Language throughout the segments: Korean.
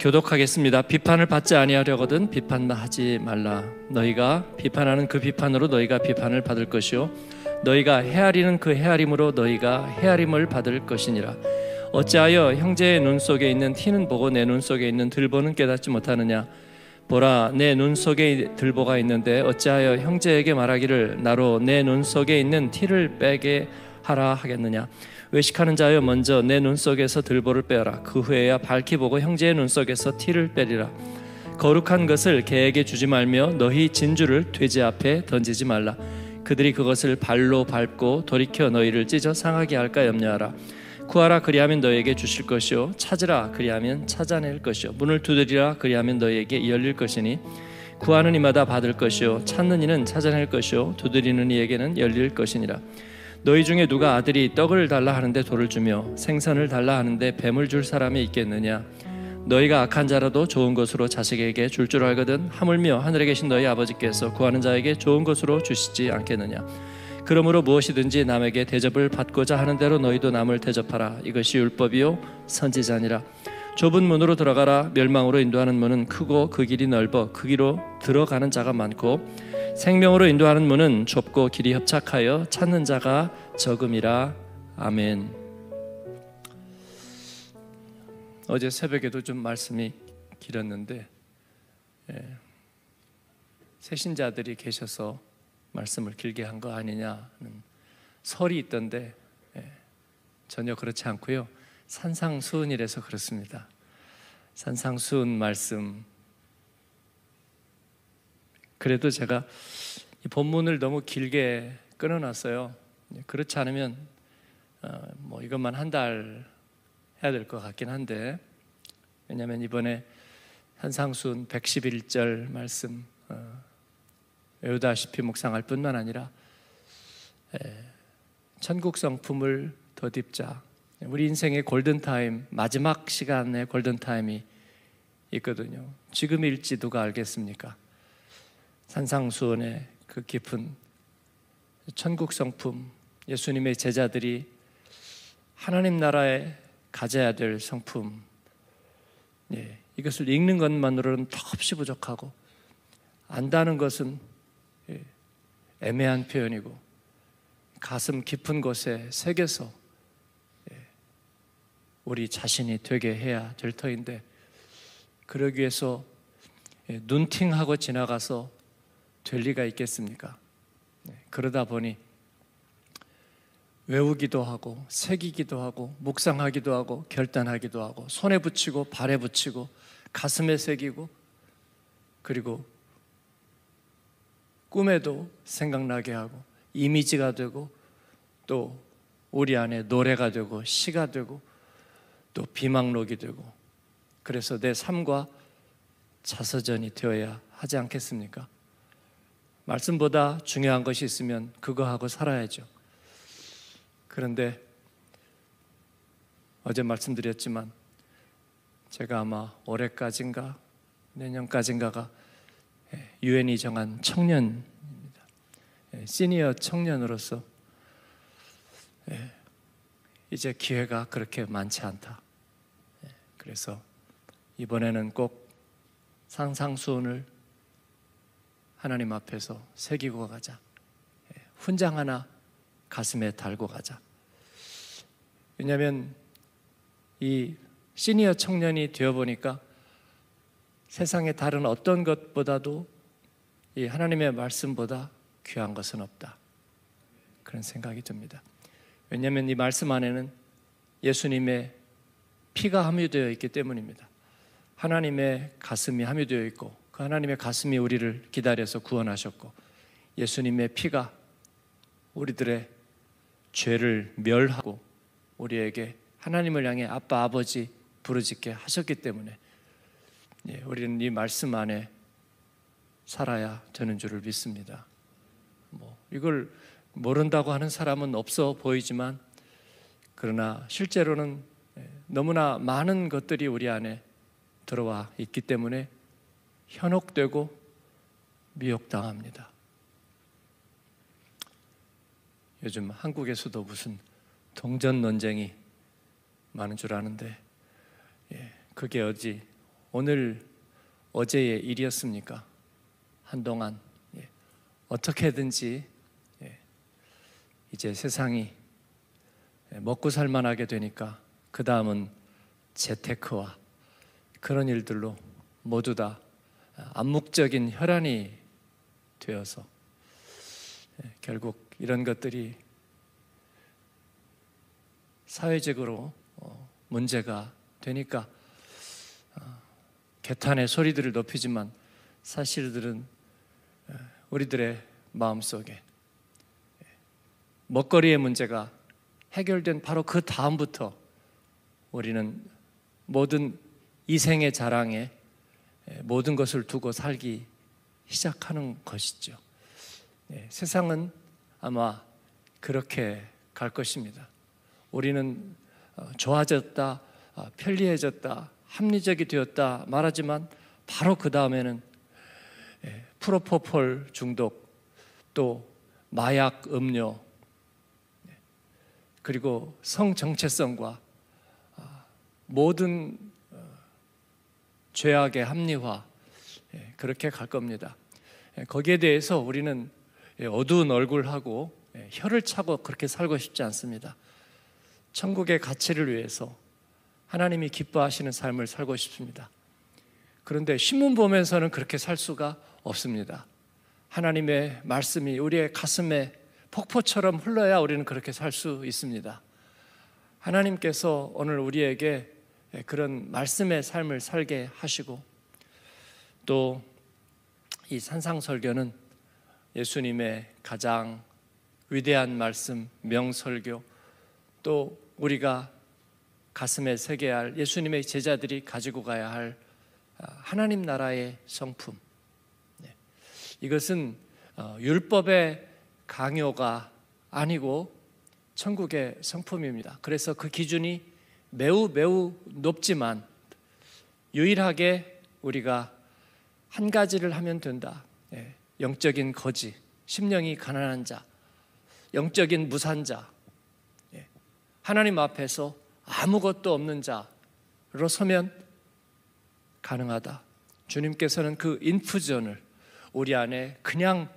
교독하겠습니다. 비판을 받지 아니하려거든 비판하지 말라. 너희가 비판하는 그 비판으로 너희가 비판을 받을 것이요 너희가 헤아리는 그 헤아림으로 너희가 헤아림을 받을 것이니라. 어찌하여 형제의 눈 속에 있는 티는 보고 내 눈 속에 있는 들보는 깨닫지 못하느냐? 보라 내 눈 속에 들보가 있는데 어찌하여 형제에게 말하기를 나로 내 눈 속에 있는 티를 빼게 하라 하겠느냐? 외식하는 자여 먼저 내 눈 속에서 들보를 빼어라 그 후에야 밝히 보고 형제의 눈 속에서 티를 빼리라 거룩한 것을 개에게 주지 말며 너희 진주를 돼지 앞에 던지지 말라 그들이 그것을 발로 밟고 돌이켜 너희를 찢어 상하게 할까 염려하라 구하라 그리하면 너에게 주실 것이요 찾으라 그리하면 찾아낼 것이요 문을 두드리라 그리하면 너에게 열릴 것이니 구하는 이마다 받을 것이요 찾는 이는 찾아낼 것이요 두드리는 이에게는 열릴 것이니라 너희 중에 누가 아들이 떡을 달라 하는데 돌을 주며 생선을 달라 하는데 뱀을 줄 사람이 있겠느냐 너희가 악한 자라도 좋은 것으로 자식에게 줄줄 줄 알거든 하물며 하늘에 계신 너희 아버지께서 구하는 자에게 좋은 것으로 주시지 않겠느냐 그러므로 무엇이든지 남에게 대접을 받고자 하는 대로 너희도 남을 대접하라 이것이 율법이요 선지자니라 좁은 문으로 들어가라 멸망으로 인도하는 문은 크고 그 길이 넓어 그 길로 들어가는 자가 많고 생명으로 인도하는 문은 좁고 길이 협착하여 찾는 자가 적음이라 아멘. 어제 새벽에도 좀 말씀이 길었는데 예, 세신자들이 계셔서 말씀을 길게 한 거 아니냐는 설이 있던데 예, 전혀 그렇지 않고요 산상수훈이라서 그렇습니다. 산상수훈 말씀 그래도 제가 이 본문을 너무 길게 끊어놨어요. 그렇지 않으면 어, 뭐 이것만 한 달 해야 될 것 같긴 한데 왜냐하면 이번에 한상순 111절 말씀 어, 외우다시피 묵상할 뿐만 아니라 에, 천국 성품을 덧입자 우리 인생의 골든타임 마지막 시간의 골든타임이 있거든요 지금일지 누가 알겠습니까? 산상수원의 그 깊은 천국 성품, 예수님의 제자들이 하나님 나라에 가져야 될 성품, 예, 이것을 읽는 것만으로는 턱없이 부족하고 안다는 것은 예, 애매한 표현이고 가슴 깊은 곳에 새겨서 예, 우리 자신이 되게 해야 될 터인데 그러기 위해서 예, 눈팅하고 지나가서 될 리가 있겠습니까? 네, 그러다 보니 외우기도 하고 새기기도 하고 묵상하기도 하고 결단하기도 하고 손에 붙이고 발에 붙이고 가슴에 새기고 그리고 꿈에도 생각나게 하고 이미지가 되고 또 우리 안에 노래가 되고 시가 되고 또 비망록이 되고 그래서 내 삶과 자서전이 되어야 하지 않겠습니까? 말씀보다 중요한 것이 있으면 그거 하고 살아야죠. 그런데 어제 말씀드렸지만 제가 아마 올해까지인가 내년까지인가가 예, 유엔이 정한 청년입니다. 예, 시니어 청년으로서 예, 이제 기회가 그렇게 많지 않다. 그래서 이번에는 꼭 상상수훈을 하나님 앞에서 새기고 가자. 예, 훈장 하나 가슴에 달고 가자. 왜냐하면 이 시니어 청년이 되어 보니까 세상의 다른 어떤 것보다도 이 하나님의 말씀보다 귀한 것은 없다. 그런 생각이 듭니다. 왜냐하면 이 말씀 안에는 예수님의 피가 함유되어 있기 때문입니다. 하나님의 가슴이 함유되어 있고 하나님의 가슴이 우리를 기다려서 구원하셨고 예수님의 피가 우리들의 죄를 멸하고 우리에게 하나님을 향해 아빠 아버지 부르짖게 하셨기 때문에 예, 우리는 이 말씀 안에 살아야 되는 줄을 믿습니다. 뭐 이걸 모른다고 하는 사람은 없어 보이지만 그러나 실제로는 예, 너무나 많은 것들이 우리 안에 들어와 있기 때문에 현혹되고 미혹당합니다. 요즘 한국에서도 무슨 동전 논쟁이 많은 줄 아는데 예, 그게 어지 오늘 어제의 일이었습니까? 한동안 예, 어떻게든지 예, 이제 세상이 예, 먹고 살만하게 되니까 그 다음은 재테크와 그런 일들로 모두 다 암묵적인 혈안이 되어서 예, 결국 이런 것들이 사회적으로 어, 문제가 되니까 어, 개탄의 소리들을 높이지만 사실들은 예, 우리들의 마음속에 예, 먹거리의 문제가 해결된 바로 그 다음부터 우리는 모든 이생의 자랑에 예, 모든 것을 두고 살기 시작하는 것이죠. 예, 세상은 아마 그렇게 갈 것입니다. 우리는 어, 좋아졌다, 아, 편리해졌다, 합리적이 되었다 말하지만 바로 그 다음에는 예, 프로포폴 중독, 또 마약 음료, 그리고 성 정체성과 아, 모든 죄악의 합리화 예, 그렇게 갈 겁니다. 예, 거기에 대해서 우리는 예, 어두운 얼굴하고 혀를 차고 그렇게 살고 싶지 않습니다. 천국의 가치를 위해서 하나님이 기뻐하시는 삶을 살고 싶습니다. 그런데 신문 보면서는 그렇게 살 수가 없습니다. 하나님의 말씀이 우리의 가슴에 폭포처럼 흘러야 우리는 그렇게 살 수 있습니다. 하나님께서 오늘 우리에게 예, 그런 말씀의 삶을 살게 하시고 또 이 산상설교는 예수님의 가장 위대한 말씀 명설교 또 우리가 가슴에 새겨야 할 예수님의 제자들이 가지고 가야 할 아, 하나님 나라의 성품 예, 이것은 어, 율법의 강요가 아니고 천국의 성품입니다. 그래서 그 기준이 매우 매우 높지만 유일하게 우리가 한 가지를 하면 된다. 예, 영적인 거지, 심령이 가난한 자, 영적인 무산자, 예, 하나님 앞에서 아무것도 없는 자로 서면 가능하다. 주님께서는 그 인퓨전을 우리 안에 그냥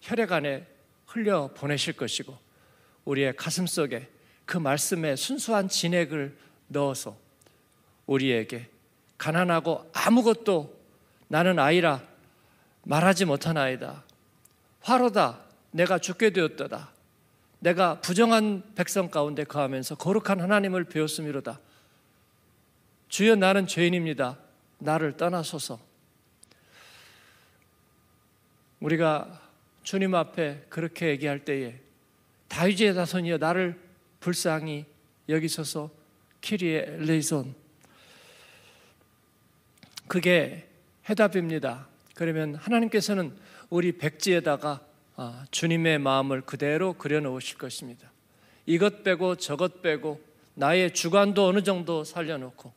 혈액 안에 흘려 보내실 것이고 우리의 가슴 속에 그 말씀에 순수한 진액을 넣어서 우리에게 가난하고 아무것도 나는 아이라 말하지 못한 아이다. 화로다. 내가 죽게 되었다. 내가 부정한 백성 가운데 거하면서 거룩한 하나님을 배웠음이로다. 주여 나는 죄인입니다. 나를 떠나소서. 우리가 주님 앞에 그렇게 얘기할 때에 다윗의 자손이여 나를 불쌍히 여기셔서 키리에 레이손 그게 해답입니다. 그러면 하나님께서는 우리 백지에다가 아, 주님의 마음을 그대로 그려놓으실 것입니다. 이것 빼고 저것 빼고 나의 주관도 어느 정도 살려놓고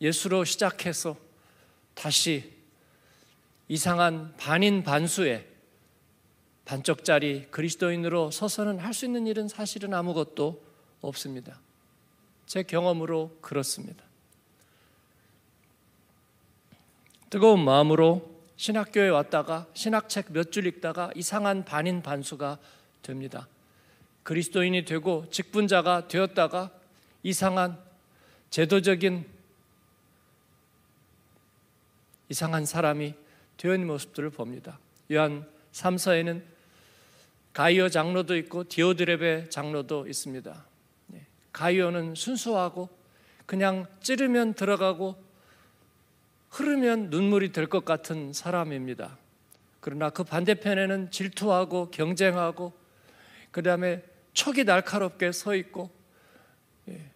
예수로 시작해서 다시 이상한 반인 반수에 반쪽짜리 그리스도인으로 서서는 할 수 있는 일은 사실은 아무것도 없습니다. 제 경험으로 그렇습니다. 뜨거운 마음으로 신학교에 왔다가 신학책 몇 줄 읽다가 이상한 반인 반수가 됩니다. 그리스도인이 되고 직분자가 되었다가 이상한 제도적인 이상한 사람이 되는 모습들을 봅니다. 요한 3서에는 가이어 장로도 있고 디오드랩의 장로도 있습니다. 가이오는 순수하고 그냥 찌르면 들어가고 흐르면 눈물이 될 것 같은 사람입니다. 그러나 그 반대편에는 질투하고 경쟁하고 그 다음에 촉이 날카롭게 서 있고 예,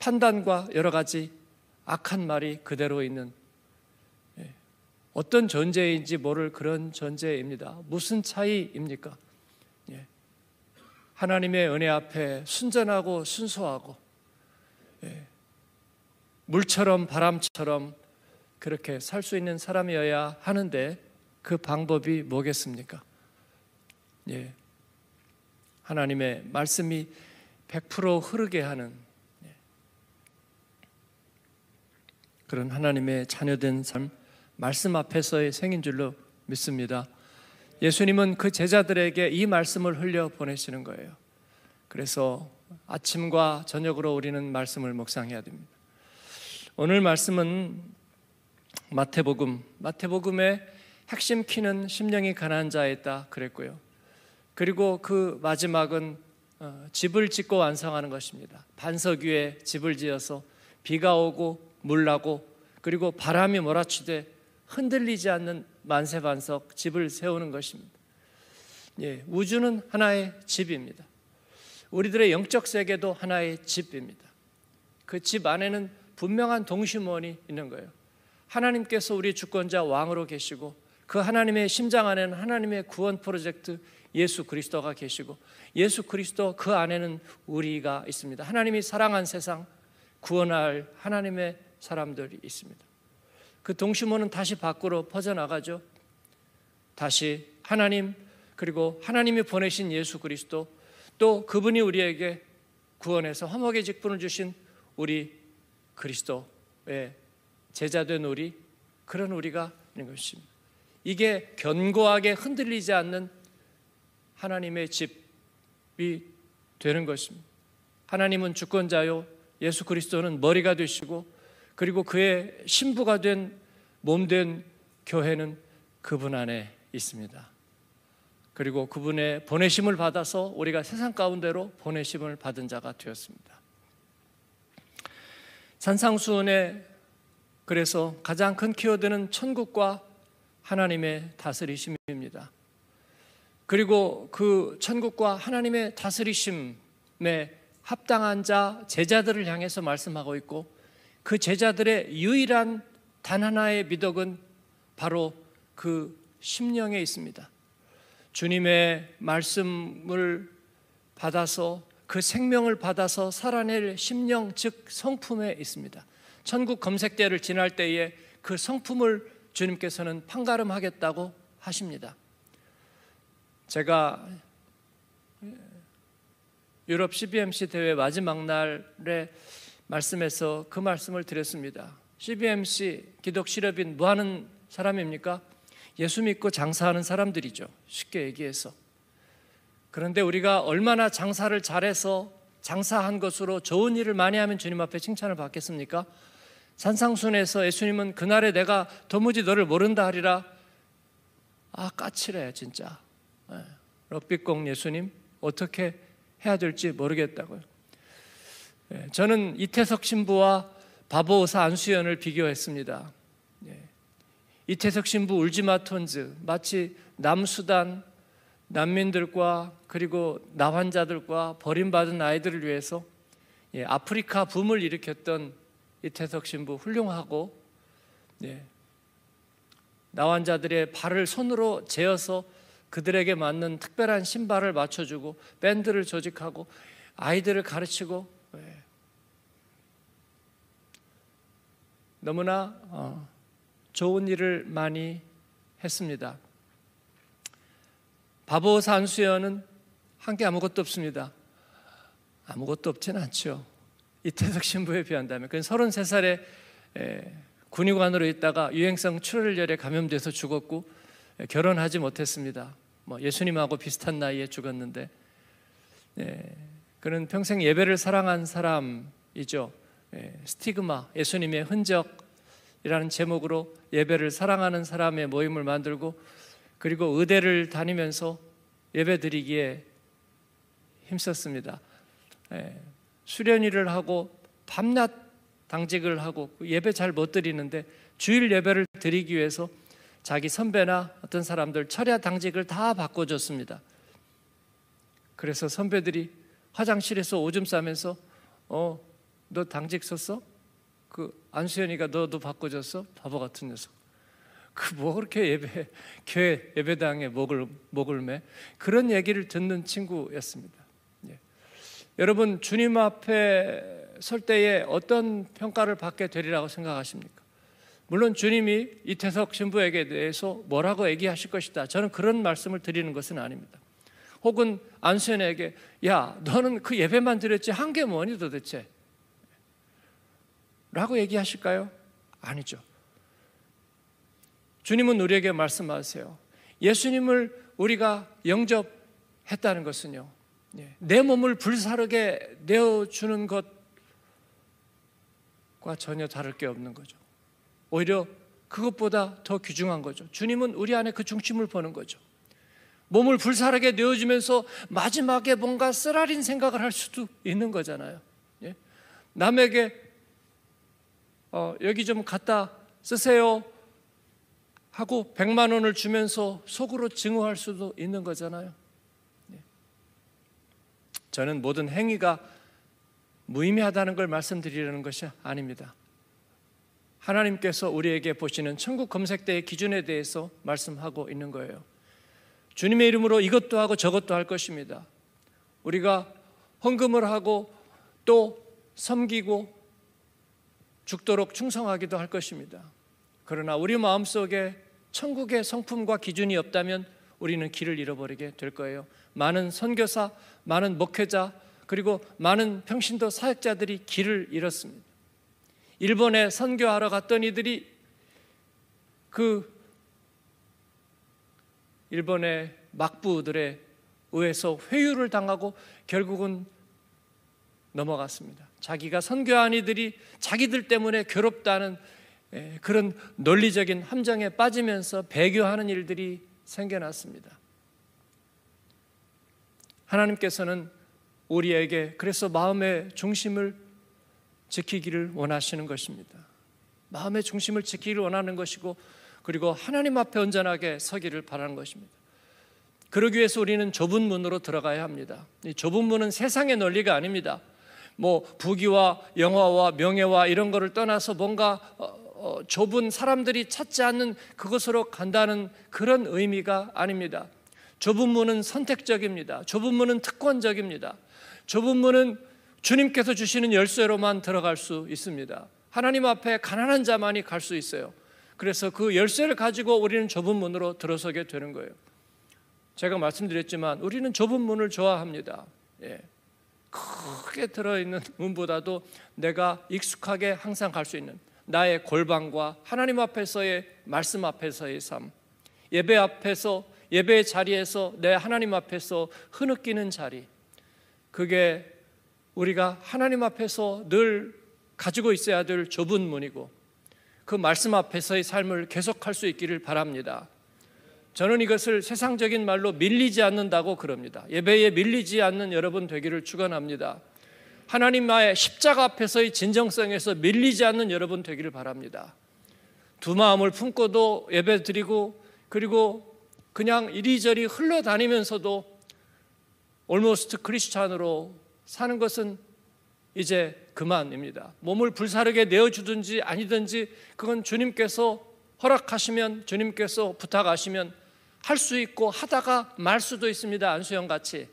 판단과 여러 가지 악한 말이 그대로 있는 예, 어떤 존재인지 모를 그런 존재입니다. 무슨 차이입니까? 하나님의 은혜 앞에 순전하고 순수하고 예, 물처럼 바람처럼 그렇게 살 수 있는 사람이어야 하는데 그 방법이 뭐겠습니까? 예, 하나님의 말씀이 100% 흐르게 하는 예, 그런 하나님의 자녀된 삶 말씀 앞에서의 생인 줄로 믿습니다. 예수님은 그 제자들에게 이 말씀을 흘려 보내시는 거예요. 그래서 아침과 저녁으로 우리는 말씀을 묵상해야 됩니다. 오늘 말씀은 마태복음, 마태복음의 핵심 키는 심령이 가난한 자에 있다 그랬고요. 그리고 그 마지막은 어, 집을 짓고 완성하는 것입니다. 반석 위에 집을 지어서 비가 오고 물 나고 그리고 바람이 몰아치되 흔들리지 않는 만세 반석 집을 세우는 것입니다. 예, 우주는 하나의 집입니다. 우리들의 영적 세계도 하나의 집입니다. 그 집 안에는 분명한 동심원이 있는 거예요. 하나님께서 우리 주권자 왕으로 계시고 그 하나님의 심장 안에는 하나님의 구원 프로젝트 예수 그리스도가 계시고 예수 그리스도 그 안에는 우리가 있습니다. 하나님이 사랑한 세상 구원할 하나님의 사람들이 있습니다. 그 동심원은 다시 밖으로 퍼져나가죠. 다시 하나님 그리고 하나님이 보내신 예수 그리스도 또 그분이 우리에게 구원해서 화목의 직분을 주신 우리 그리스도의 제자된 우리 그런 우리가 있는 것입니다. 이게 견고하게 흔들리지 않는 하나님의 집이 되는 것입니다. 하나님은 주권자요 예수 그리스도는 머리가 되시고 그리고 그의 신부가 된몸된 교회는 그분 안에 있습니다. 그리고 그분의 보내심을 받아서 우리가 세상 가운데로 보내심을 받은 자가 되었습니다. 산상수훈에 그래서 가장 큰 키워드는 천국과 하나님의 다스리심입니다. 그리고 그 천국과 하나님의 다스리심에 합당한 자 제자들을 향해서 말씀하고 있고 그 제자들의 유일한 단 하나의 미덕은 바로 그 심령에 있습니다. 주님의 말씀을 받아서 그 생명을 받아서 살아낼 심령 즉 성품에 있습니다. 천국 검색대를 지날 때에 그 성품을 주님께서는 판가름하겠다고 하십니다. 제가 유럽 CBMC 대회 마지막 날에 말씀에서 그 말씀을 드렸습니다. CBMC 기독 실업인 뭐 하는 사람입니까? 예수 믿고 장사하는 사람들이죠. 쉽게 얘기해서. 그런데 우리가 얼마나 장사를 잘해서 장사한 것으로 좋은 일을 많이 하면 주님 앞에 칭찬을 받겠습니까? 산상순에서 예수님은 그날에 내가 도무지 너를 모른다 하리라. 아, 까칠해, 진짜. 예. 럭비공 예수님, 어떻게 해야 될지 모르겠다고요. 예, 저는 이태석 신부와 바보 의사 안수연을 비교했습니다. 예, 이태석 신부 울지마 톤즈 마치 남수단 난민들과 그리고 나환자들과 버림받은 아이들을 위해서 예, 아프리카 붐을 일으켰던 이태석 신부 훌륭하고 나환자들의 발을 손으로 재어서 그들에게 맞는 특별한 신발을 맞춰주고 밴드를 조직하고 아이들을 가르치고 너무나 어, 좋은 일을 많이 했습니다. 바보 산수연은 한 게 아무것도 없습니다. 아무것도 없진 않죠. 이태석 신부에 비한다면. 그3 3살 에, 군의관으로 있다가 유행성 출혈열에 감염돼서 죽었고 에, 결혼하지 못했습니다. 뭐 예수님하고 비슷한 나이에 죽었는데 에, 네. 그는 평생 예배를 사랑한 사람이죠. 예, 스티그마 예수님의 흔적이라는 제목으로 예배를 사랑하는 사람의 모임을 만들고 그리고 의대를 다니면서 예배 드리기에 힘썼습니다. 예, 수련일을 하고 밤낮 당직을 하고 예배 잘 못 드리는데 주일 예배를 드리기 위해서 자기 선배나 어떤 사람들 철야 당직을 다 바꿔줬습니다. 그래서 선배들이 화장실에서 오줌 싸면서 어너 당직 썼어? 그 안수현이가 너도 바꿔줬어? 바보 같은 녀석. 그 뭐 그렇게 예배 교회 예배당에 목을 목을 매 그런 얘기를 듣는 친구였습니다. 예. 여러분 주님 앞에 설 때에 어떤 평가를 받게 되리라고 생각하십니까? 물론 주님이 이태석 신부에게 대해서 뭐라고 얘기하실 것이다. 저는 그런 말씀을 드리는 것은 아닙니다. 혹은 안수현에게 야 너는 그 예배만 드렸지 한 게 뭐니 도대체 라고 얘기하실까요? 아니죠. 주님은 우리에게 말씀하세요. 예수님을 우리가 영접했다는 것은요. 예, 내 몸을 불사르게 내어주는 것과 전혀 다를 게 없는 거죠. 오히려 그것보다 더 귀중한 거죠. 주님은 우리 안에 그 중심을 보는 거죠. 몸을 불사르게 내어주면서 마지막에 뭔가 쓰라린 생각을 할 수도 있는 거잖아요. 예? 남에게 어, 여기 좀 갖다 쓰세요 하고 100만 원을 주면서 속으로 증오할 수도 있는 거잖아요. 네. 저는 모든 행위가 무의미하다는 걸 말씀드리려는 것이 아닙니다. 하나님께서 우리에게 보시는 천국 검색대의 기준에 대해서 말씀하고 있는 거예요. 주님의 이름으로 이것도 하고 저것도 할 것입니다. 우리가 헌금을 하고 또 섬기고 죽도록 충성하기도 할 것입니다. 그러나 우리 마음속에 천국의 성품과 기준이 없다면 우리는 길을 잃어버리게 될 거예요. 많은 선교사, 많은 목회자, 그리고 많은 평신도 사역자들이 길을 잃었습니다. 일본에 선교하러 갔던 이들이 그 일본의 막부들에 의해서 회유를 당하고 결국은 넘어갔습니다. 자기가 선교한이들이 자기들 때문에 괴롭다는 그런 논리적인 함정에 빠지면서 배교하는 일들이 생겨났습니다. 하나님께서는 우리에게 그래서 마음의 중심을 지키기를 원하시는 것입니다. 마음의 중심을 지키기를 원하는 것이고 그리고 하나님 앞에 온전하게 서기를 바라는 것입니다. 그러기 위해서 우리는 좁은 문으로 들어가야 합니다. 이 좁은 문은 세상의 논리가 아닙니다. 뭐 부귀와 영화와 명예와 이런 거를 떠나서 뭔가 어, 어 좁은 사람들이 찾지 않는 그것으로 간다는 그런 의미가 아닙니다. 좁은 문은 선택적입니다. 좁은 문은 특권적입니다. 좁은 문은 주님께서 주시는 열쇠로만 들어갈 수 있습니다. 하나님 앞에 가난한 자만이 갈 수 있어요. 그래서 그 열쇠를 가지고 우리는 좁은 문으로 들어서게 되는 거예요. 제가 말씀드렸지만 우리는 좁은 문을 좋아합니다. 예. 크게 들어있는 문보다도 내가 익숙하게 항상 갈 수 있는 나의 골방과 하나님 앞에서의 말씀 앞에서의 삶, 예배 앞에서 예배 자리에서 내 하나님 앞에서 흐느끼는 자리, 그게 우리가 하나님 앞에서 늘 가지고 있어야 될 좁은 문이고 그 말씀 앞에서의 삶을 계속할 수 있기를 바랍니다. 저는 이것을 세상적인 말로 밀리지 않는다고 그럽니다. 예배에 밀리지 않는 여러분 되기를 축원합니다. 하나님의 십자가 앞에서의 진정성에서 밀리지 않는 여러분 되기를 바랍니다. 두 마음을 품고도 예배 드리고 그리고 그냥 이리저리 흘러다니면서도 올모스트 크리스찬으로 사는 것은 이제 그만입니다. 몸을 불사르게 내어주든지 아니든지 그건 주님께서 허락하시면 주님께서 부탁하시면 할수 있고 하다가 말 수도 있습니다. 안수영 같이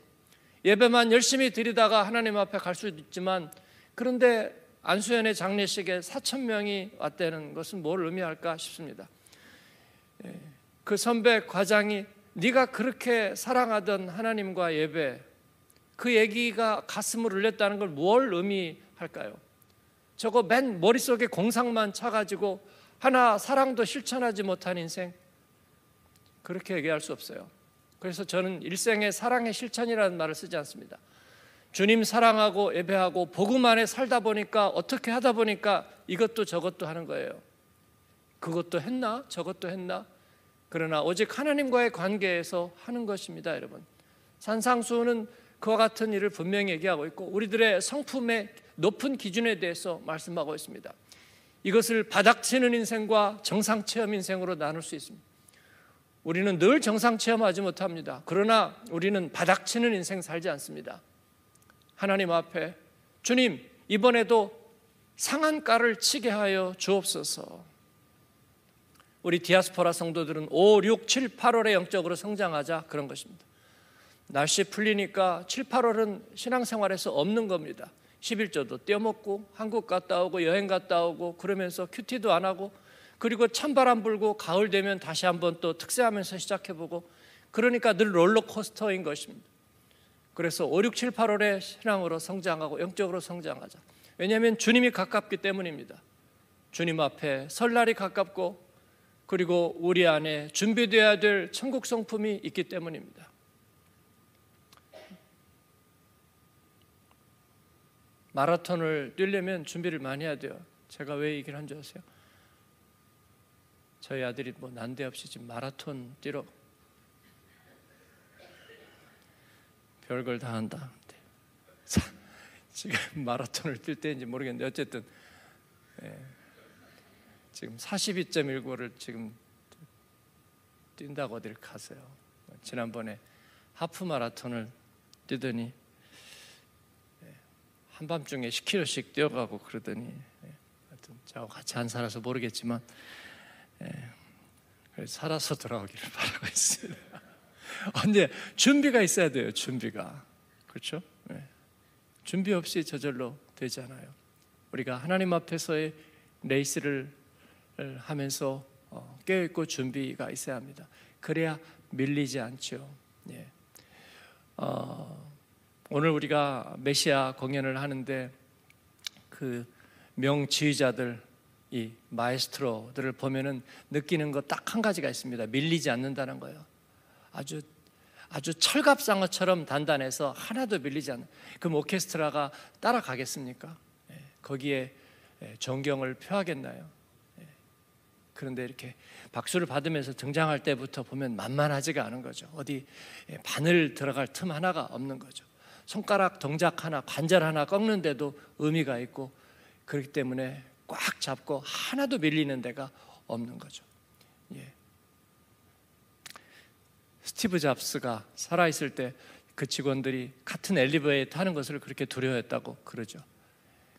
예배만 열심히 드리다가 하나님 앞에 갈 수도 있지만 그런데 안수현의 장례식에 4천 명이 왔다는 것은 뭘 의미할까 싶습니다. 예, 그 선배 과장이 네가 그렇게 사랑하던 하나님과 예배 그 얘기가 가슴을 울렸다는 걸 뭘 의미할까요? 저거 맨 머릿속에 공상만 차가지고 하나 사랑도 실천하지 못한 인생 그렇게 얘기할 수 없어요. 그래서 저는 일생의 사랑의 실천이라는 말을 쓰지 않습니다. 주님 사랑하고 예배하고 복음 안에 살다 보니까 어떻게 하다 보니까 이것도 저것도 하는 거예요. 그것도 했나? 저것도 했나? 그러나 오직 하나님과의 관계에서 하는 것입니다, 여러분. 산상수는 그와 같은 일을 분명히 얘기하고 있고 우리들의 성품의 높은 기준에 대해서 말씀하고 있습니다. 이것을 바닥치는 인생과 정상 체험 인생으로 나눌 수 있습니다. 우리는 늘 정상 체험하지 못합니다. 그러나 우리는 바닥치는 인생 살지 않습니다. 하나님 앞에 주님, 이번에도 상한가를 치게 하여 주옵소서. 우리 디아스포라 성도들은 5, 6, 7, 8월에 영적으로 성장하자 그런 것입니다. 날씨 풀리니까 7, 8월은 신앙생활에서 없는 겁니다. 11조도 떼어먹고 한국 갔다 오고 여행 갔다 오고 그러면서 큐티도 안 하고 그리고 찬바람 불고 가을 되면 다시 한번 또 특세하면서 시작해보고 그러니까 늘 롤러코스터인 것입니다. 그래서 5, 6, 7, 8월에 신앙으로 성장하고 영적으로 성장하자. 왜냐하면 주님이 가깝기 때문입니다. 주님 앞에 설날이 가깝고 그리고 우리 안에 준비되어야 될 천국 성품이 있기 때문입니다. 마라톤을 뛰려면 준비를 많이 해야 돼요. 제가 왜 얘기를 한줄 아세요? 저희 아들이 뭐 난데없이 지금 마라톤 뛰러 별걸 다 한다. 지금 마라톤을 뛸 때인지 모르겠는데 어쨌든 예, 지금 42.19를 지금 뛴다고 어딜 가세요. 지난번에 하프 마라톤을 뛰더니 예, 한밤중에 10km씩 뛰어가고 그러더니 예, 하여튼 저하고 같이 안 살아서 모르겠지만 네. 살아서 돌아오기를 바라고 있어요. 근데 준비가 있어야 돼요. 준비가 그렇죠? 네. 준비 없이 저절로 되잖아요. 우리가 하나님 앞에서의 레이스를 하면서 어, 깨어있고 준비가 있어야 합니다. 그래야 밀리지 않죠. 예. 어, 오늘 우리가 메시아 공연을 하는데 그 명지휘자들 이 마에스트로들을 보면은 느끼는 것 딱 한 가지가 있습니다. 밀리지 않는다는 거예요. 아주 아주 철갑상어처럼 단단해서 하나도 밀리지 않는. 그 오케스트라가 따라가겠습니까? 예, 거기에 정경을 예, 표하겠나요? 예, 그런데 이렇게 박수를 받으면서 등장할 때부터 보면 만만하지가 않은 거죠. 어디 바늘 들어갈 틈 하나가 없는 거죠. 손가락 동작 하나, 관절 하나 꺾는데도 의미가 있고 그렇기 때문에 꽉 잡고 하나도 밀리는 데가 없는 거죠. 예. 스티브 잡스가 살아 있을 때 그 직원들이 같은 엘리베이터 타는 것을 그렇게 두려워했다고 그러죠.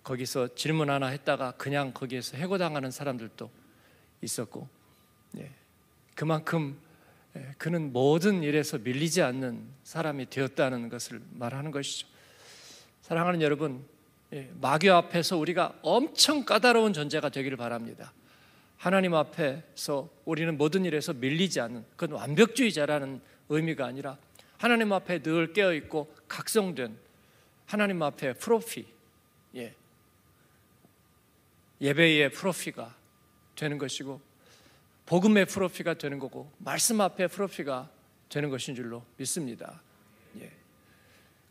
거기서 질문 하나 했다가 그냥 거기에서 해고당하는 사람들도 있었고, 예. 그만큼 예, 그는 모든 일에서 밀리지 않는 사람이 되었다는 것을 말하는 것이죠. 사랑하는 여러분, 예, 마귀 앞에서 우리가 엄청 까다로운 존재가 되기를 바랍니다. 하나님 앞에서 우리는 모든 일에서 밀리지 않는 그건 완벽주의자라는 의미가 아니라 하나님 앞에 늘 깨어 있고 각성된 하나님 앞에 프로피 예. 예배의 프로피가 되는 것이고 복음의 프로피가 되는 거고 말씀 앞에 프로피가 되는 것인 줄로 믿습니다. 예.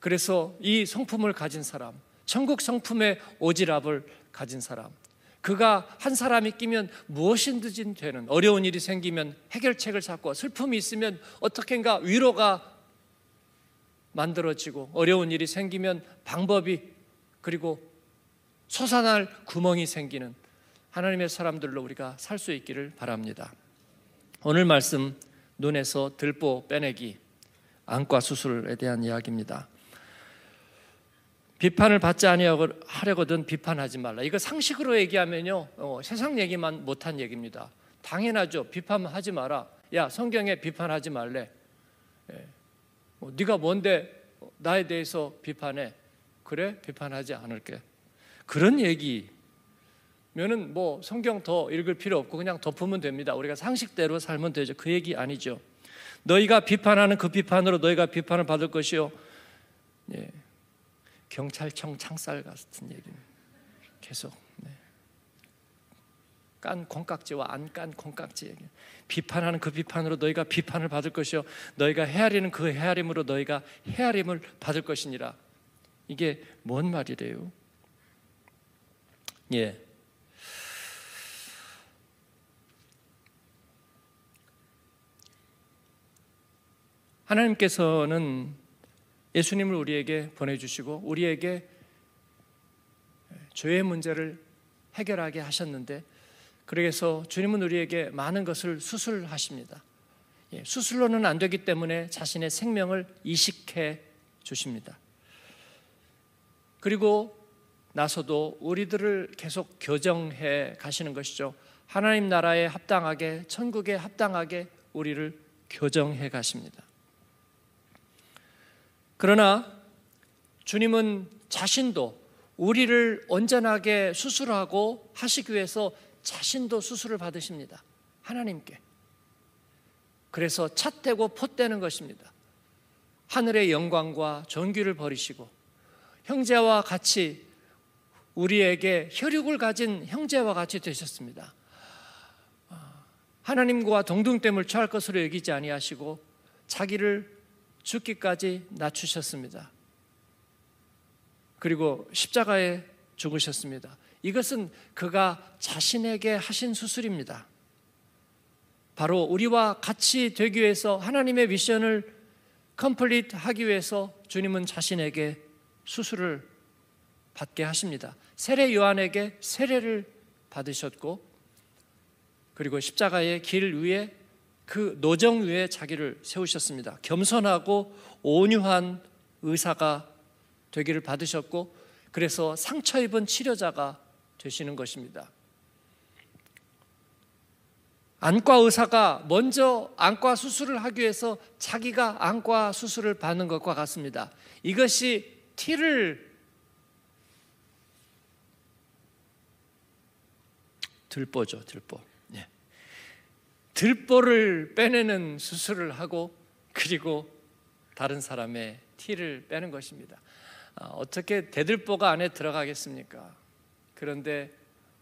그래서 이 성품을 가진 사람 천국 성품의 오지랖을 가진 사람. 그가 한 사람이 끼면 무엇인지 되는 어려운 일이 생기면 해결책을 찾고 슬픔이 있으면 어떻게인가 위로가 만들어지고 어려운 일이 생기면 방법이 그리고 솟아날 구멍이 생기는 하나님의 사람들로 우리가 살 수 있기를 바랍니다. 오늘 말씀 눈에서 들보 빼내기 안과 수술에 대한 이야기입니다. 비판을 받지 아니하려거든 비판하지 말라. 이거 상식으로 얘기하면요 어, 세상 얘기만 못한 얘기입니다. 당연하죠. 비판하지 마라. 야 성경에 비판하지 말래. 예. 어, 네가 뭔데 나에 대해서 비판해? 그래 비판하지 않을게. 그런 얘기면은 뭐 성경 더 읽을 필요 없고 그냥 덮으면 됩니다. 우리가 상식대로 살면 되죠. 그 얘기 아니죠. 너희가 비판하는 그 비판으로 너희가 비판을 받을 것이요. 예. 경찰청 창살 같은 얘기입니다. 계속 네. 깐 콩깍지와 안깐 콩깍지 얘기. 비판하는 그 비판으로 너희가 비판을 받을 것이요 너희가 헤아리는 그 헤아림으로 너희가 헤아림을 받을 것이니라. 이게 뭔 말이래요? 예. 하나님께서는 예수님을 우리에게 보내주시고 우리에게 죄의 문제를 해결하게 하셨는데 그래서 주님은 우리에게 많은 것을 수술하십니다. 예, 수술로는 안 되기 때문에 자신의 생명을 이식해 주십니다. 그리고 나서도 우리들을 계속 교정해 가시는 것이죠. 하나님 나라에 합당하게 천국에 합당하게 우리를 교정해 가십니다. 그러나 주님은 자신도 우리를 온전하게 수술하고 하시기 위해서 자신도 수술을 받으십니다. 하나님께. 그래서 찻대고 폿대는 것입니다. 하늘의 영광과 존귀를 버리시고 형제와 같이 우리에게 혈육을 가진 형제와 같이 되셨습니다. 하나님과 동등됨을 취할 것으로 여기지 아니하시고 자기를 죽기까지 낮추셨습니다. 그리고 십자가에 죽으셨습니다. 이것은 그가 자신에게 하신 수술입니다. 바로 우리와 같이 되기 위해서 하나님의 미션을 컴플릿 하기 위해서 주님은 자신에게 수술을 받게 하십니다. 세례 요한에게 세례를 받으셨고 그리고 십자가의 길 위에 그 노정 위에 자기를 세우셨습니다. 겸손하고 온유한 의사가 되기를 받으셨고 그래서 상처 입은 치료자가 되시는 것입니다. 안과 의사가 먼저 안과 수술을 하기 위해서 자기가 안과 수술을 받는 것과 같습니다. 이것이 티를 들보죠, 들보. 들보를 빼내는 수술을 하고 그리고 다른 사람의 티를 빼는 것입니다. 아, 어떻게 대들보가 안에 들어가겠습니까? 그런데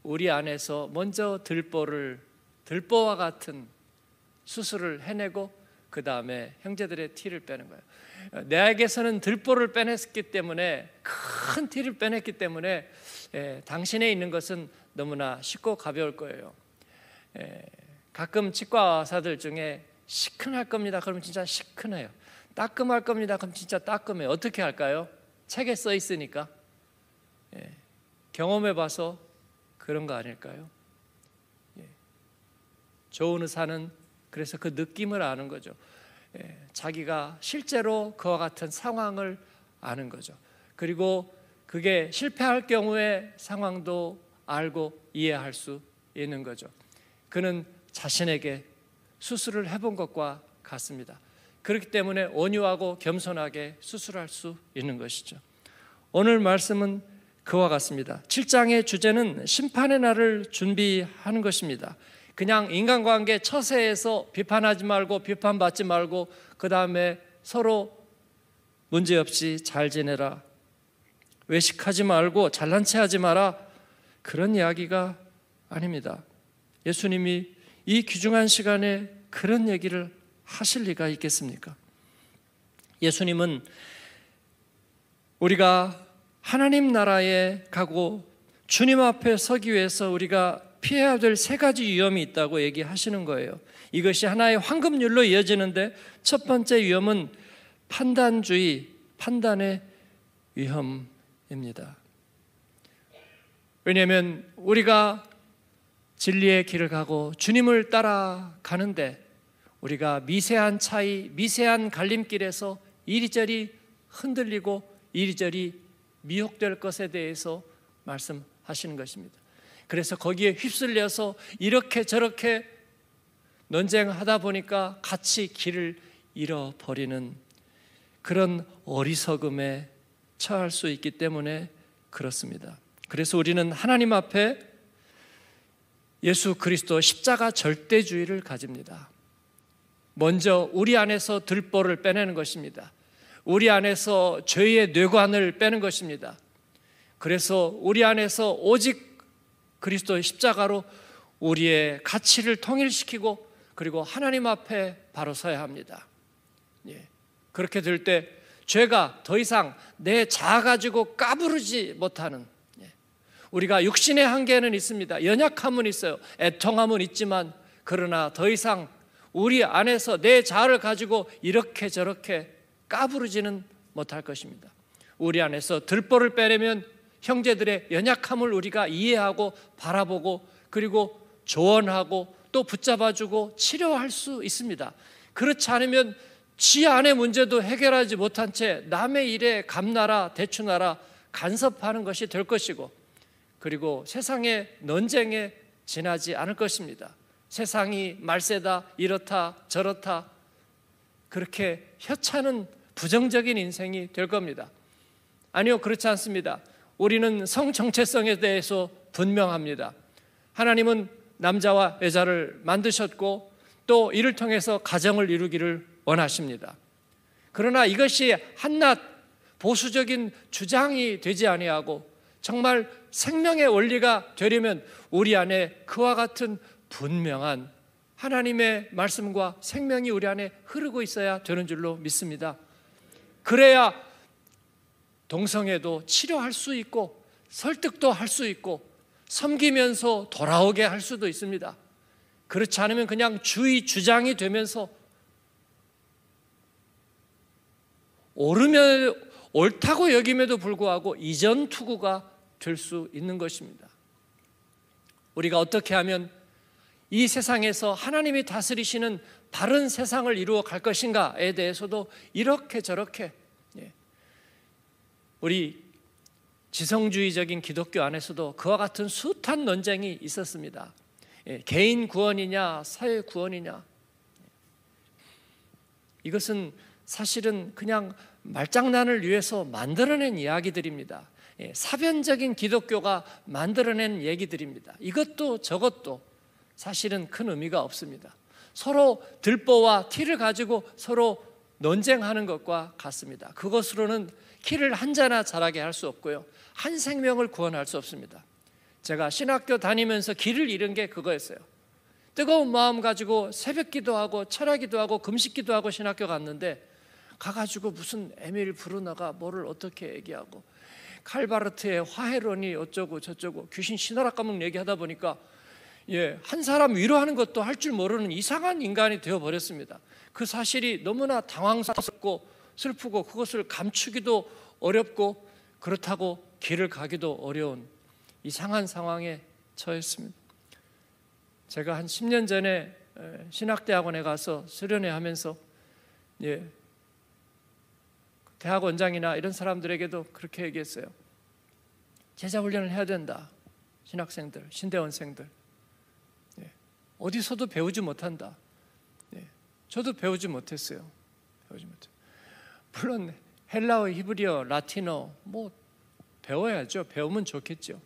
우리 안에서 먼저 들보를 들보와 같은 수술을 해내고 그 다음에 형제들의 티를 빼는 거예요. 어, 내에게서는 들보를 빼냈기 때문에 큰 티를 빼냈기 때문에 에, 예, 당신에 있는 것은 너무나 쉽고 가벼울 거예요. 에, 예, 가끔 치과사들 의 중에 시큰할 겁니다. 그럼 진짜 시큰해요. 따끔할 겁니다. 그럼 진짜 따끔해요. 어떻게 할까요? 책에 써 있으니까. 예, 경험해 봐서 그런 거 아닐까요? 예, 좋은 의사는 그래서 그 느낌을 아는 거죠. 예, 자기가 실제로 그와 같은 상황을 아는 거죠. 그리고 그게 실패할 경우의 상황도 알고 이해할 수 있는 거죠. 그는 자신에게 수술을 해본 것과 같습니다. 그렇기 때문에 온유하고 겸손하게 수술할 수 있는 것이죠. 오늘 말씀은 그와 같습니다. 7장의 주제는 심판의 날을 준비하는 것입니다. 그냥 인간관계 처세에서 비판하지 말고 비판받지 말고 그 다음에 서로 문제없이 잘 지내라. 외식하지 말고 잘난 체하지 마라. 그런 이야기가 아닙니다. 예수님이 이 귀중한 시간에 그런 얘기를 하실 리가 있겠습니까? 예수님은 우리가 하나님 나라에 가고 주님 앞에 서기 위해서 우리가 피해야 될 세 가지 위험이 있다고 얘기하시는 거예요. 이것이 하나의 황금률로 이어지는데 첫 번째 위험은 판단주의, 판단의 위험입니다. 왜냐하면 우리가 진리의 길을 가고 주님을 따라가는데 우리가 미세한 차이, 미세한 갈림길에서 이리저리 흔들리고 이리저리 미혹될 것에 대해서 말씀하시는 것입니다. 그래서 거기에 휩쓸려서 이렇게 저렇게 논쟁하다 보니까 같이 길을 잃어버리는 그런 어리석음에 처할 수 있기 때문에 그렇습니다. 그래서 우리는 하나님 앞에 예수 그리스도 십자가 절대주의를 가집니다. 먼저 우리 안에서 들보를 빼내는 것입니다. 우리 안에서 죄의 뇌관을 빼는 것입니다. 그래서 우리 안에서 오직 그리스도의 십자가로 우리의 가치를 통일시키고 그리고 하나님 앞에 바로 서야 합니다. 예. 그렇게 될 때 죄가 더 이상 내 자아 가지고 까부르지 못하는 우리가 육신의 한계는 있습니다. 연약함은 있어요. 애통함은 있지만 그러나 더 이상 우리 안에서 내 자아를 가지고 이렇게 저렇게 까부르지는 못할 것입니다. 우리 안에서 들보를 빼내면 형제들의 연약함을 우리가 이해하고 바라보고 그리고 조언하고 또 붙잡아주고 치료할 수 있습니다. 그렇지 않으면 지 안의 문제도 해결하지 못한 채 남의 일에 감나라 대추나라 간섭하는 것이 될 것이고 그리고 세상의 논쟁에 지나지 않을 것입니다. 세상이 말세다, 이렇다, 저렇다, 그렇게 협찬은 부정적인 인생이 될 겁니다. 아니요, 그렇지 않습니다. 우리는 성 정체성에 대해서 분명합니다. 하나님은 남자와 여자를 만드셨고 또 이를 통해서 가정을 이루기를 원하십니다. 그러나 이것이 한낱 보수적인 주장이 되지 아니하고 정말 생명의 원리가 되려면 우리 안에 그와 같은 분명한 하나님의 말씀과 생명이 우리 안에 흐르고 있어야 되는 줄로 믿습니다. 그래야 동성애도 치료할 수 있고 설득도 할 수 있고 섬기면서 돌아오게 할 수도 있습니다. 그렇지 않으면 그냥 주의 주장이 되면서 오르면 옳다고 여김에도 불구하고 이전 투구가 될수 있는 것입니다. 우리가 어떻게 하면 이 세상에서 하나님이 다스리시는 바른 세상을 이루어 갈 것인가에 대해서도 이렇게 저렇게 예, 우리 지성주의적인 기독교 안에서도 그와 같은 숱한 논쟁이 있었습니다. 예, 개인 구원이냐 사회 구원이냐 이것은 사실은 그냥 말장난을 위해서 만들어낸 이야기들입니다. 예, 사변적인 기독교가 만들어낸 얘기들입니다. 이것도 저것도 사실은 큰 의미가 없습니다. 서로 들보와 티를 가지고 서로 논쟁하는 것과 같습니다. 그것으로는 키를 한 자나 자라게 할 수 없고요. 한 생명을 구원할 수 없습니다. 제가 신학교 다니면서 길을 잃은 게 그거였어요. 뜨거운 마음 가지고 새벽 기도하고 철학 기도하고 금식 기도하고 신학교 갔는데 가가지고 무슨 애밀 부르나가 뭐를 어떻게 얘기하고 칼바르트의 화해론이 어쩌고 저쩌고 귀신 신하라까옥 얘기하다 보니까 예, 한 사람 위로하는 것도 할 줄 모르는 이상한 인간이 되어 버렸습니다. 그 사실이 너무나 당황스럽고 슬프고 그것을 감추기도 어렵고 그렇다고 길을 가기도 어려운 이상한 상황에 처했습니다. 제가 한 10년 전에 신학대학원에 가서 수련회 하면서 예, 대학 원장이나 이런 사람들에게도 그렇게 얘기했어요. 제자 훈련을 해야 된다. 신학생들, 신대원생들. 예. 어디서도 배우지 못한다. 예. 저도 배우지 못했어요. 배우지 물론 헬라어, 히브리어, 라틴어 뭐 배워야죠. 배우면 좋겠죠.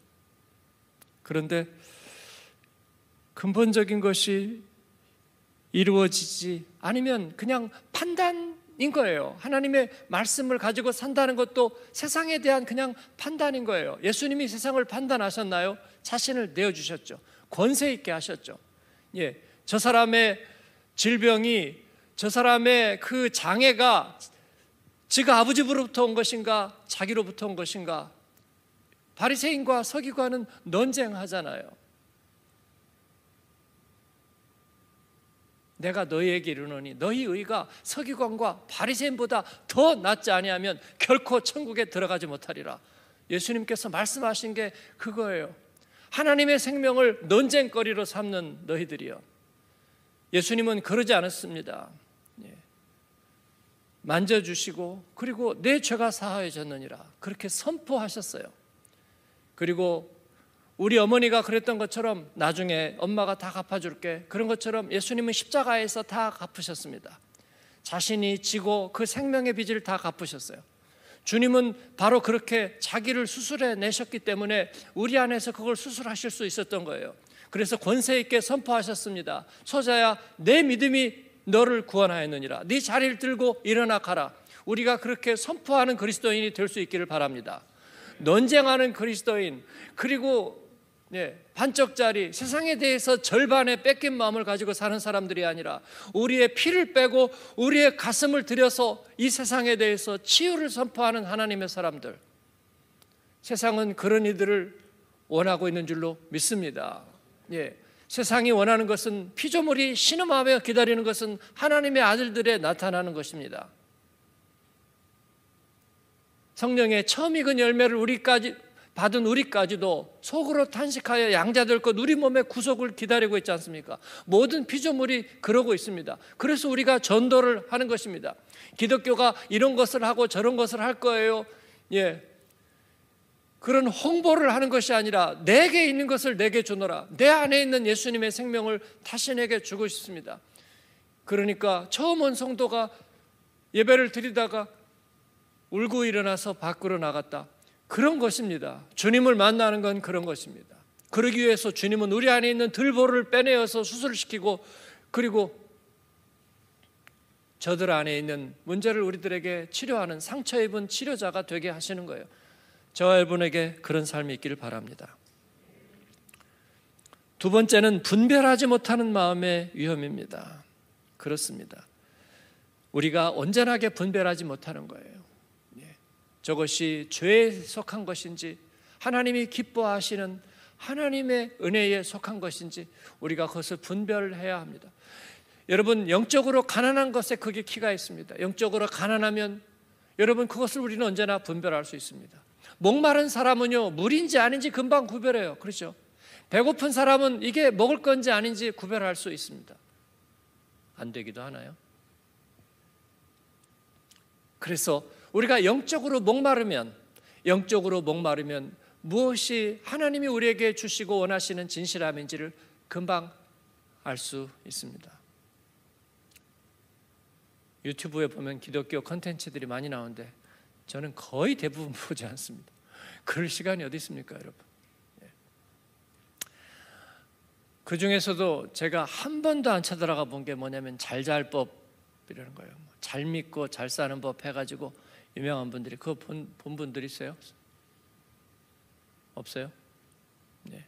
그런데 근본적인 것이 이루어지지 아니면 그냥 판단 인 거예요. 하나님의 말씀을 가지고 산다는 것도 세상에 대한 그냥 판단인 거예요. 예수님이 세상을 판단하셨나요? 자신을 내어 주셨죠. 권세 있게 하셨죠. 예. 저 사람의 질병이 저 사람의 그 장애가 지가 아버지로부터 온 것인가 자기로부터 온 것인가 바리새인과 서기관은 논쟁하잖아요. 내가 너희에게 이르노니 너희 의가 서기관과 바리새인보다 더 낫지 아니하면 결코 천국에 들어가지 못하리라. 예수님께서 말씀하신 게 그거예요. 하나님의 생명을 논쟁거리로 삼는 너희들이요. 예수님은 그러지 않았습니다. 예. 만져주시고 그리고 내 죄가 사하여졌느니라 그렇게 선포하셨어요. 그리고 우리 어머니가 그랬던 것처럼 나중에 엄마가 다 갚아줄게. 그런 것처럼 예수님은 십자가에서 다 갚으셨습니다. 자신이 지고 그 생명의 빚을 다 갚으셨어요. 주님은 바로 그렇게 자기를 수술해 내셨기 때문에 우리 안에서 그걸 수술하실 수 있었던 거예요. 그래서 권세 있게 선포하셨습니다. 소자야, 내 믿음이 너를 구원하였느니라. 네 자리를 들고 일어나 가라. 우리가 그렇게 선포하는 그리스도인이 될 수 있기를 바랍니다. 논쟁하는 그리스도인 그리고 예, 반쪽짜리 세상에 대해서 절반의 뺏긴 마음을 가지고 사는 사람들이 아니라 우리의 피를 빼고 우리의 가슴을 들여서 이 세상에 대해서 치유를 선포하는 하나님의 사람들. 세상은 그런 이들을 원하고 있는 줄로 믿습니다. 예, 세상이 원하는 것은 피조물이 신음하며 기다리는 것은 하나님의 아들들에 나타나는 것입니다. 성령의 처음 익은 열매를 우리까지 받은 우리까지도 속으로 탄식하여 양자될 것 우리 몸의 구속을 기다리고 있지 않습니까? 모든 피조물이 그러고 있습니다. 그래서 우리가 전도를 하는 것입니다. 기독교가 이런 것을 하고 저런 것을 할 거예요. 예. 그런 홍보를 하는 것이 아니라 내게 있는 것을 내게 주노라. 내 안에 있는 예수님의 생명을 다시 내게 주고 싶습니다. 그러니까 처음 온 성도가 예배를 드리다가 울고 일어나서 밖으로 나갔다. 그런 것입니다. 주님을 만나는 건 그런 것입니다. 그러기 위해서 주님은 우리 안에 있는 들보를 빼내어서 수술시키고 그리고 저들 안에 있는 문제를 우리들에게 치료하는 상처 입은 치료자가 되게 하시는 거예요. 저와 여러분에게 그런 삶이 있기를 바랍니다. 두 번째는 분별하지 못하는 마음의 위험입니다. 그렇습니다. 우리가 온전하게 분별하지 못하는 거예요. 저것이 죄에 속한 것인지 하나님이 기뻐하시는 하나님의 은혜에 속한 것인지 우리가 그것을 분별해야 합니다. 여러분 영적으로 가난한 것에 그게 키가 있습니다. 영적으로 가난하면 여러분 그것을 우리는 언제나 분별할 수 있습니다. 목마른 사람은요 물인지 아닌지 금방 구별해요. 그렇죠? 배고픈 사람은 이게 먹을 건지 아닌지 구별할 수 있습니다. 안 되기도 하나요? 그래서 우리가 영적으로 목마르면 영적으로 목마르면 무엇이 하나님이 우리에게 주시고 원하시는 진실함인지를 금방 알 수 있습니다. 유튜브에 보면 기독교 컨텐츠들이 많이 나오는데 저는 거의 대부분 보지 않습니다. 그럴 시간이 어디 있습니까, 여러분? 예. 그 중에서도 제가 한 번도 안 찾아가 본 게 뭐냐면 잘잘 법이라는 거예요. 뭐 잘 믿고 잘 사는 법 해가지고 유명한 분들이 그 본, 본 분들 있어요? 없어요? 네.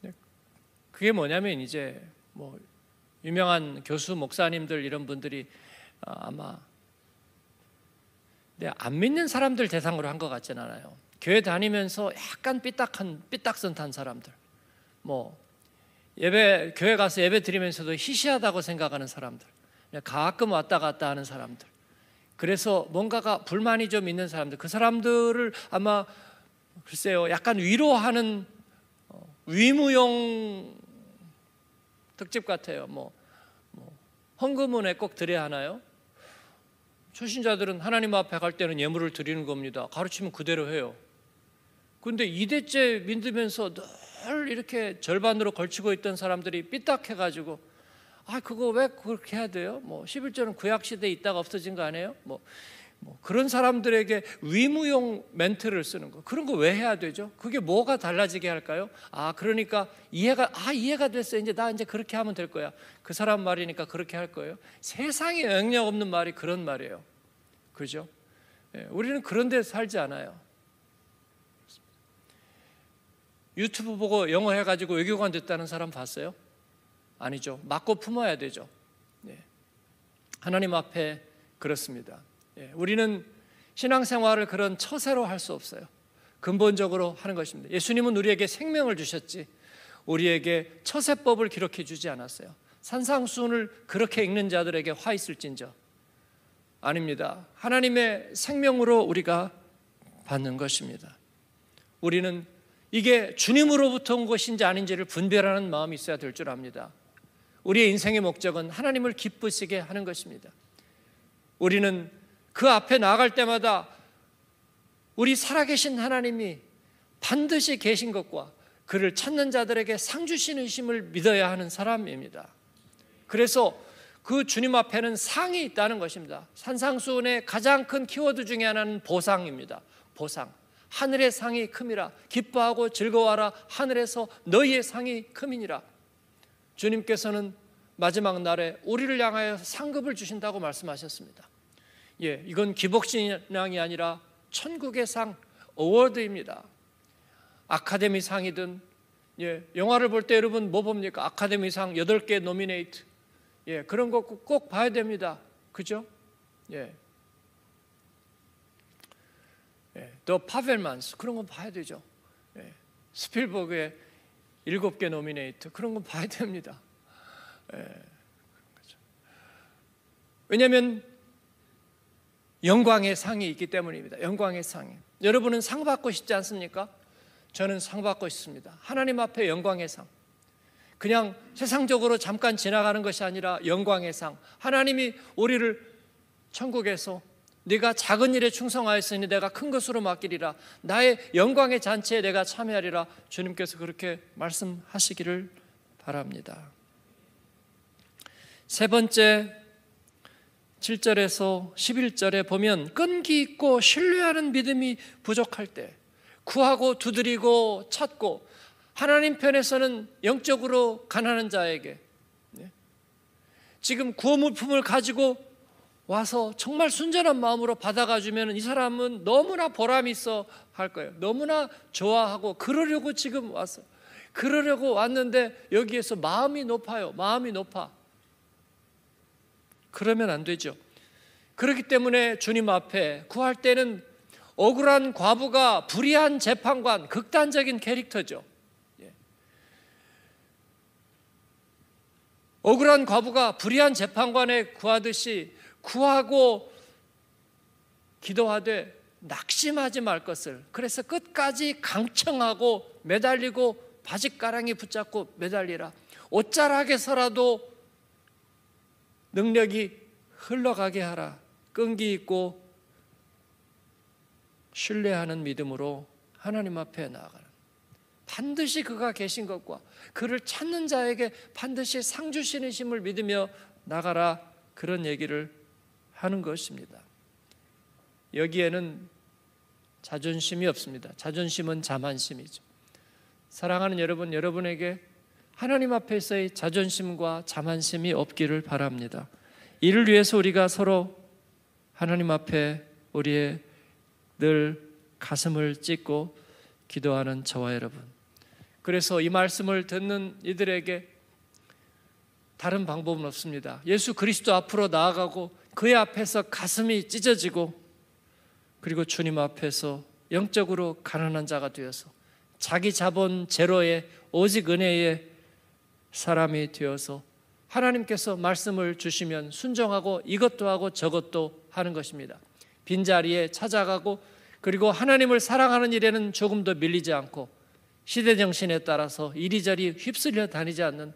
네. 그게 뭐냐면 이제 뭐 유명한 교수 목사님들 이런 분들이 아, 아마 네, 안 믿는 사람들 대상으로 한 것 같진 않아요. 교회 다니면서 약간 삐딱한 삐딱선탄 사람들, 뭐 예배 교회 가서 예배 드리면서도 희시하다고 생각하는 사람들, 가끔 왔다 갔다 하는 사람들, 그래서 뭔가가 불만이 좀 있는 사람들 그 사람들을 아마 글쎄요 약간 위로하는 어, 위무용 특집 같아요. 뭐, 뭐 헌금은 꼭 드려야 하나요? 초신자들은 하나님 앞에 갈 때는 예물을 드리는 겁니다. 가르치면 그대로 해요. 근데 이대째 믿으면서 늘 이렇게 절반으로 걸치고 있던 사람들이 삐딱해가지고 아, 그거 왜 그렇게 해야 돼요? 뭐 11절은 구약시대에 있다가 없어진 거 아니에요? 뭐, 뭐 그런 사람들에게 위무용 멘트를 쓰는 거. 그런 거 왜 해야 되죠? 그게 뭐가 달라지게 할까요? 아, 그러니까 이해가, 아, 이해가 됐어. 이제 나 이제 그렇게 하면 될 거야. 그 사람 말이니까 그렇게 할 거예요. 세상에 영향 없는 말이 그런 말이에요. 그죠? 예, 우리는 그런 데 살지 않아요. 유튜브 보고 영어 해가지고 외교관 됐다는 사람 봤어요? 아니죠. 맞고 품어야 되죠. 예. 하나님 앞에 그렇습니다. 예. 우리는 신앙생활을 그런 처세로 할 수 없어요. 근본적으로 하는 것입니다. 예수님은 우리에게 생명을 주셨지 우리에게 처세법을 기록해 주지 않았어요. 산상수을 그렇게 읽는 자들에게 화 있을진저 아닙니다. 하나님의 생명으로 우리가 받는 것입니다. 우리는 이게 주님으로부터 온 것인지 아닌지를 분별하는 마음이 있어야 될 줄 압니다. 우리의 인생의 목적은 하나님을 기쁘시게 하는 것입니다. 우리는 그 앞에 나갈 때마다 우리 살아계신 하나님이 반드시 계신 것과 그를 찾는 자들에게 상 주시는 심을 믿어야 하는 사람입니다. 그래서 그 주님 앞에는 상이 있다는 것입니다. 산상수훈의 가장 큰 키워드 중에 하나는 보상입니다. 보상. 하늘의 상이 큼이라 기뻐하고 즐거워하라 하늘에서 너희의 상이 큼이니라. 주님께서는 마지막 날에 우리를 향하여 상급을 주신다고 말씀하셨습니다. 예, 이건 기복신앙이 아니라 천국의 상 어워드입니다. 아카데미 상이든 예, 영화를 볼 때 여러분 뭐 봅니까? 아카데미 상 8개 노미네이트. 예, 그런 거 꼭 봐야 됩니다. 그죠? 예. 예, 더 파벨만스 그런 건 봐야 되죠. 예, 스필버그의 일곱 개 노미네이트 그런 건 봐야 됩니다. 예, 그렇죠. 왜냐하면 영광의 상이 있기 때문입니다. 영광의 상이. 여러분은 상 받고 싶지 않습니까? 저는 상 받고 싶습니다. 하나님 앞에 영광의 상. 그냥 세상적으로 잠깐 지나가는 것이 아니라 영광의 상. 하나님이 우리를 천국에서 네가 작은 일에 충성하였으니 내가 큰 것으로 맡기리라. 나의 영광의 잔치에 내가 참여하리라. 주님께서 그렇게 말씀하시기를 바랍니다. 세 번째 7절에서 11절에 보면 끈기 있고 신뢰하는 믿음이 부족할 때 구하고 두드리고 찾고 하나님 편에서는 영적으로 가난한 자에게 네, 지금 구호물품을 가지고 와서 정말 순전한 마음으로 받아가 주면 이 사람은 너무나 보람 있어 할 거예요. 너무나 좋아하고 그러려고 지금 왔어. 그러려고 왔는데 여기에서 마음이 높아요. 마음이 높아. 그러면 안 되죠. 그렇기 때문에 주님 앞에 구할 때는 억울한 과부가 불의한 재판관, 극단적인 캐릭터죠. 예. 억울한 과부가 불의한 재판관에 구하듯이 구하고 기도하되 낙심하지 말 것을 그래서 끝까지 강청하고 매달리고 바짓가랑이 붙잡고 매달리라 옷자락에서라도 능력이 흘러가게 하라 끈기 있고 신뢰하는 믿음으로 하나님 앞에 나아가라 반드시 그가 계신 것과 그를 찾는 자에게 반드시 상 주시는 힘을 믿으며 나가라 그런 얘기를 하는 것입니다. 여기에는 자존심이 없습니다. 자존심은 자만심이죠. 사랑하는 여러분, 여러분에게 하나님 앞에서의 자존심과 자만심이 없기를 바랍니다. 이를 위해서 우리가 서로 하나님 앞에 우리의 늘 가슴을 찢고 기도하는 저와 여러분. 그래서 이 말씀을 듣는 이들에게 다른 방법은 없습니다. 예수 그리스도 앞으로 나아가고 그의 앞에서 가슴이 찢어지고 그리고 주님 앞에서 영적으로 가난한 자가 되어서 자기 자본 제로에 오직 은혜의 사람이 되어서 하나님께서 말씀을 주시면 순종하고 이것도 하고 저것도 하는 것입니다. 빈자리에 찾아가고 그리고 하나님을 사랑하는 일에는 조금 도 밀리지 않고 시대 정신에 따라서 이리저리 휩쓸려 다니지 않는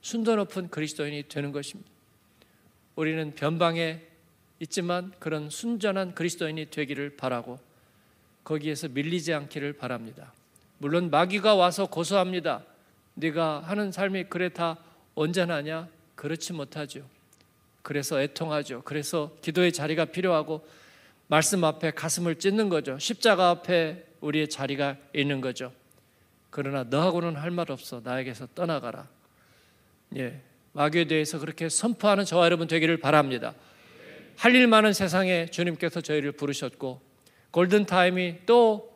순도 높은 그리스도인이 되는 것입니다. 우리는 변방에 있지만 그런 순전한 그리스도인이 되기를 바라고 거기에서 밀리지 않기를 바랍니다. 물론 마귀가 와서 고소합니다. 네가 하는 삶이 그래 다 온전하냐? 그렇지 못하죠. 그래서 애통하죠. 그래서 기도의 자리가 필요하고 말씀 앞에 가슴을 찢는 거죠. 십자가 앞에 우리의 자리가 있는 거죠. 그러나 너하고는 할 말 없어. 나에게서 떠나가라. 예. 마귀에 대해서 그렇게 선포하는 저와 여러분 되기를 바랍니다. 할 일 많은 세상에 주님께서 저희를 부르셨고 골든 타임이 또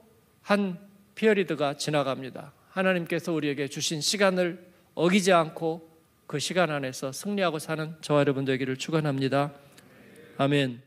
한 피어리드가 지나갑니다. 하나님께서 우리에게 주신 시간을 어기지 않고 그 시간 안에서 승리하고 사는 저와 여러분 되기를 축원합니다. 아멘.